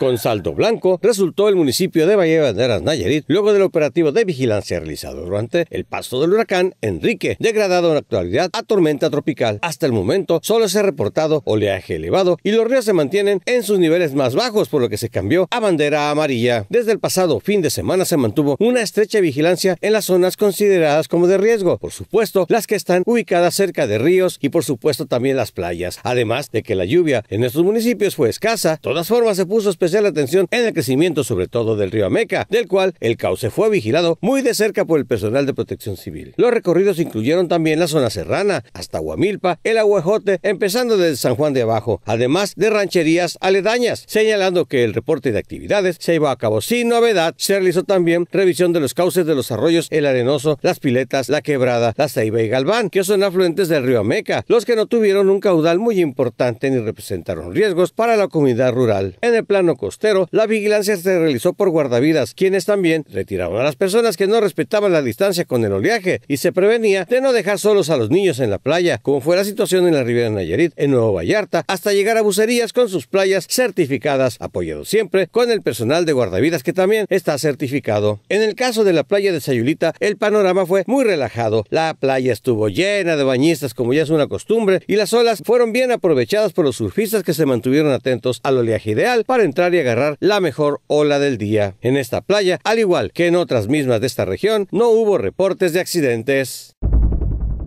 Con saldo blanco resultó el municipio de Valle de Banderas Nayarit luego del operativo de vigilancia realizado durante el paso del huracán Enrique, degradado en la actualidad a tormenta tropical. Hasta el momento solo se ha reportado oleaje elevado y los ríos se mantienen en sus niveles más bajos, por lo que se cambió a bandera amarilla. Desde el pasado fin de semana se mantuvo una estrecha vigilancia en las zonas consideradas como de riesgo, por supuesto las que están ubicadas cerca de ríos y por supuesto también las playas. Además de que la lluvia en estos municipios fue escasa, de todas formas se puso especial la atención en el crecimiento sobre todo del río Ameca, del cual el cauce fue vigilado muy de cerca por el personal de protección civil. Los recorridos incluyeron también la zona serrana, hasta Guamilpa, el Aguajote, empezando desde San Juan de Abajo, además de rancherías aledañas, señalando que el reporte de actividades se llevó a cabo sin novedad. Se realizó también revisión de los cauces de los arroyos El Arenoso, Las Piletas, La Quebrada, La Ceiba y Galván, que son afluentes del río Ameca, los que no tuvieron un caudal muy importante ni representaron riesgos para la comunidad rural. En el plano costero, la vigilancia se realizó por guardavidas, quienes también retiraron a las personas que no respetaban la distancia con el oleaje y se prevenía de no dejar solos a los niños en la playa, como fue la situación en la Riviera Nayarit, en Nuevo Vallarta, hasta llegar a Bucerías con sus playas certificadas, apoyado siempre con el personal de guardavidas que también está certificado. En el caso de la playa de Sayulita, el panorama fue muy relajado. La playa estuvo llena de bañistas, como ya es una costumbre, y las olas fueron bien aprovechadas por los surfistas que se mantuvieron atentos al oleaje ideal para entrar y agarrar la mejor ola del día. En esta playa, al igual que en otras mismas de esta región, no hubo reportes de accidentes.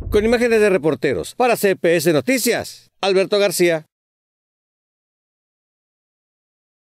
Con imágenes de reporteros, para CPS Noticias, Alberto García.